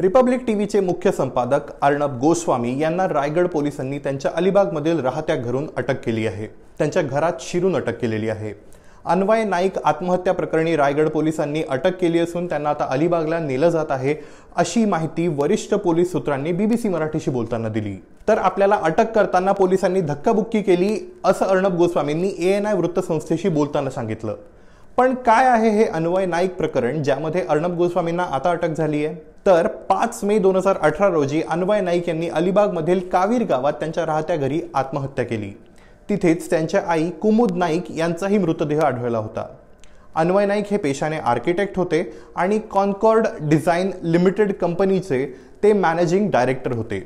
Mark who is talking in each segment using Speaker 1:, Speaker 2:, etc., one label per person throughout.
Speaker 1: Republic टीव्हीचे मुख्य संपादक अर्णब गोस्वामी यांना रायगड पोलिसांनी त्यांच्या अलिबागमधील राहत्या घरून अटक केली आहे त्यांच्या घरात शिरून अटक केलेली आहे अन्वय नाईक आत्महत्या प्रकरणी रायगड पोलिसांनी अटक केली असून त्यांना आता अलिबागला नेलं जात आहे अशी माहिती वरिष्ठ पोलीस सूत्रांनी बीबीसी मराठीशी बोलताना दिली तर आपल्याला अटक करताना पोलिसांनी धक्काबुक्की केली असं अर्णब गोस्वामींनी ए एन आय वृत्तसंस्थेशी बोलताना सांगितलं पण काय आहे हे अन्वय नाईक प्रकरण ज्यामध्ये अर्णब गोस्वामींना आता अटक झाली आहे तर पाच मे दोन हजार अठरा रोजी अन्वय नाईक यांनी अलिबागमधील कावीर गावात त्यांच्या राहत्या घरी आत्महत्या केली तिथेच त्यांच्या आई कुमुद नाईक यांचाही मृतदेह आढळला होता अन्वय नाईक हे पेशाने आर्किटेक्ट होते आणि कॉनकॉर्ड डिझाईन लिमिटेड कंपनीचे ते मॅनेजिंग डायरेक्टर होते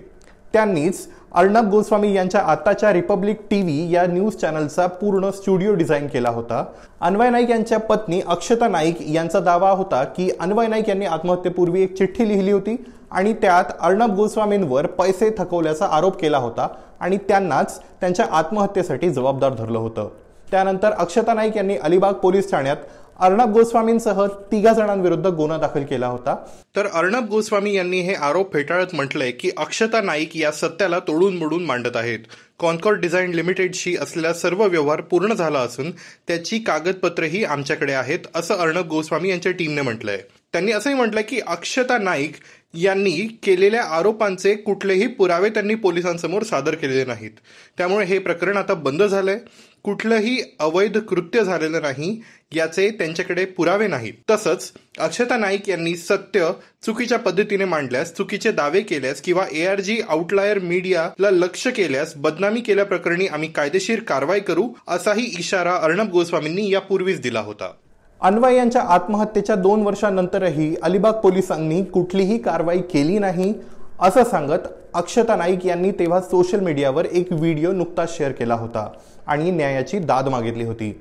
Speaker 1: त्यांनीच अर्णब गोस्वामी यांच्या आताच्या रिपब्लिक टी व्ही या न्यूज चॅनलचा पूर्ण स्टुडिओ डिझाईन केला होता अन्वय नाईक यांच्या पत्नी अक्षता नाईक यांचा दावा होता की अन्वय नाईक यांनी आत्महत्येपूर्वी एक चिठ्ठी लिहिली होती आणि त्यात अर्णब गोस्वामींवर पैसे थकवल्याचा आरोप केला होता आणि त्यांनाच त्यांच्या आत्महत्येसाठी जबाबदार धरलं होतं त्यानंतर अक्षता नाईक यांनी अलिबाग पोलीस ठाण्यात अर्णब गोस्वामींसह तिघा जणांविरुद्ध गुन्हा दाखल केला होता तर अर्णब गोस्वामी यांनी हे आरोप फेटाळत म्हटलंय की अक्षता नाईक या सत्याला तोडून मोडून मांडत आहेत कॉन्कॉर्ड डिझाईन लिमिटेडशी असलेला सर्व व्यवहार पूर्ण झाला असून त्याची कागदपत्रही आमच्याकडे आहेत असं अर्णब गोस्वामी यांच्या टीमने म्हटलंय त्यांनी असंही म्हटलंय की अक्षता नाईक यांनी केलेल्या आरोपांचे कुठलेही पुरावे त्यांनी पोलिसांसमोर सादर केलेले नाहीत त्यामुळे हे प्रकरण आता बंद झालंय कुठलंही अवैध कृत्य झालेलं नाही याचे त्यांच्याकडे पुरावे नाहीत तसंच अक्षता नाईक यांनी सत्य चुकीच्या पद्धतीने मांडल्यास चुकीचे दावे केल्यास किंवा एआरजी आउटलायर मीडियाला लक्ष केल्यास बदनामी केल्याप्रकरणी आम्ही कायदेशीर कारवाई करू असाही इशारा अर्णब गोस्वामींनी यापूर्वीच दिला होता अन्वय यांच्या आत्महत्येच्या दोन वर्षांनंतरही अलिबाग पोलिसांनी कुठलीही कारवाई केली नाही असं सांगत अक्षता नाईक यांनी तेव्हा सोशल मीडियावर एक व्हिडिओ नुकताच शेअर केला होता आणि न्यायाची दाद मागितली होती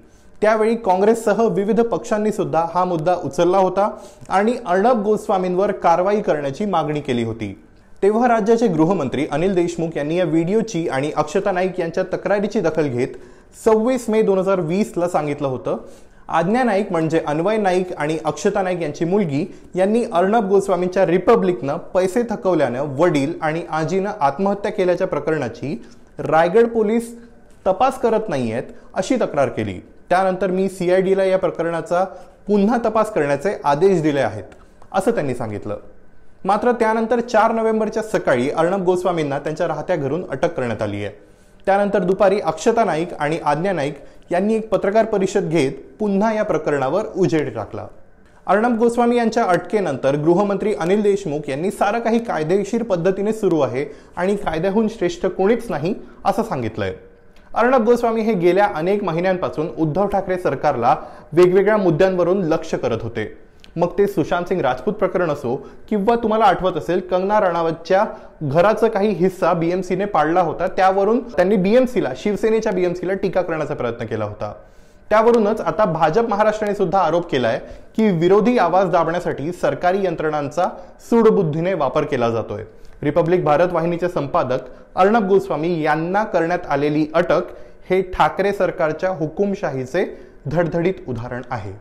Speaker 1: त्यावेळी काँग्रेससह विविध पक्षांनी सुद्धा हा मुद्दा उचलला होता आणि अर्णब गोस्वामींवर कारवाई करण्याची मागणी केली होती तेव्हा राज्याचे गृहमंत्री अनिल देशमुख यांनी या व्हिडिओची आणि अक्षता नाईक यांच्या तक्रारीची दखल घेत सव्वीस मे दोन हजार वीसला सांगितलं होतं आज्ञा नाईक म्हणजे अन्वय नाईक आणि अक्षता नाईक यांची मुलगी यांनी अर्णब गोस्वामींच्या रिपब्लिकनं पैसे थकवल्यानं वडील आणि आजीनं आत्महत्या केल्याच्या प्रकरणाची रायगड पोलीस तपास करत नाही आहेत अशी तक्रार केली त्यानंतर मी सी आय डीला या प्रकरणाचा पुन्हा तपास करण्याचे आदेश दिले आहेत असं त्यांनी सांगितलं मात्र त्यानंतर चार नोव्हेंबरच्या सकाळी अर्णब गोस्वामींना त्यांच्या राहत्या घरून अटक करण्यात आली आहे त्यानंतर दुपारी अक्षता नाईक आणि आज्ञा नाईक यांनी एक पत्रकार परिषद घेत पुन्हा या प्रकरणावर उजेड टाकला अर्णब गोस्वामी यांच्या अटकेनंतर गृहमंत्री अनिल देशमुख यांनी सारं काही कायदेशीर पद्धतीने सुरू आहे आणि कायद्याहून श्रेष्ठ कोणीच नाही असं सांगितलंय अर्णब गोस्वामी हे गेल्या अनेक महिन्यांपासून उद्धव ठाकरे सरकारला वेगवेगळ्या मुद्द्यांवरून लक्ष करत होते मग ते सुशांत सिंग राजपूत प्रकरण असो किंवा तुम्हाला आठवत असेल कंगना राणावतच्या घराचा काही हिस्सा बीएमसीने पाडला होता त्यावरून त्यांनी बीएमसीला शिवसेनेच्या बीएमसीला टीका करण्याचा प्रयत्न केला होता त्यावरूनच आता भाजप महाराष्ट्राने सुद्धा आरोप केलाय की विरोधी आवाज दाबण्यासाठी सरकारी यंत्रणांचा सूडबुद्धीने वापर केला जातोय रिपब्लिक भारत वाहिनीचे संपादक अर्णब गोस्वामी यांना करण्यात आलेली अटक हे ठाकरे सरकारच्या हुकुमशाहीचे धडधडीत उदाहरण आहे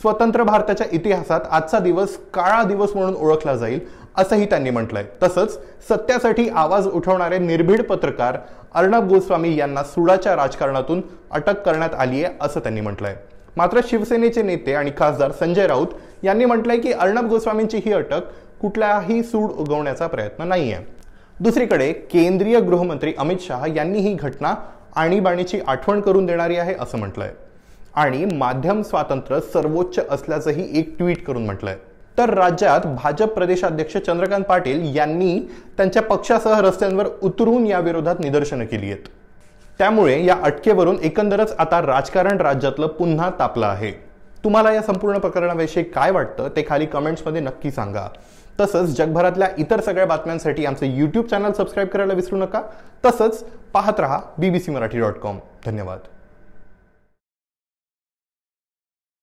Speaker 1: स्वतंत्र भारताच्या इतिहासात आजचा दिवस काळा दिवस म्हणून ओळखला जाईल असंही त्यांनी म्हटलंय तसंच सत्यासाठी आवाज उठवणारे निर्भीड पत्रकार अर्णब गोस्वामी यांना सुडाच्या राजकारणातून अटक करण्यात आली आहे असं त्यांनी म्हटलंय मात्र शिवसेनेचे नेते आणि खासदार संजय राऊत यांनी म्हटलंय की अर्णब गोस्वामींची ही अटक कुठल्याही सूड उगवण्याचा प्रयत्न नाही आहे दुसरीकडे केंद्रीय गृहमंत्री अमित शहा यांनी ही घटना आणीबाणीची आठवण करून देणारी आहे असं म्हटलंय आणि माध्यम स्वातंत्र्य सर्वोच्च असल्याचंही एक ट्विट करून म्हटलंय तर राज्यात भाजप प्रदेशाध्यक्ष चंद्रकांत पाटील यांनी त्यांच्या पक्षासह रस्त्यांवर उतरून या विरोधात निदर्शनं केली आहेत त्यामुळे या अटकेवरून एकंदरच आता राजकारण राज्यातलं पुन्हा तापलं आहे तुम्हाला या संपूर्ण प्रकरणाविषयी काय वाटतं ते खाली कमेंट्समध्ये नक्की सांगा तसंच जगभरातल्या इतर सगळ्या बातम्यांसाठी आमचं यूट्यूब चॅनल सबस्क्राईब करायला विसरू नका तसंच पाहत रहा बीबीसी मराठी डॉट कॉम धन्यवाद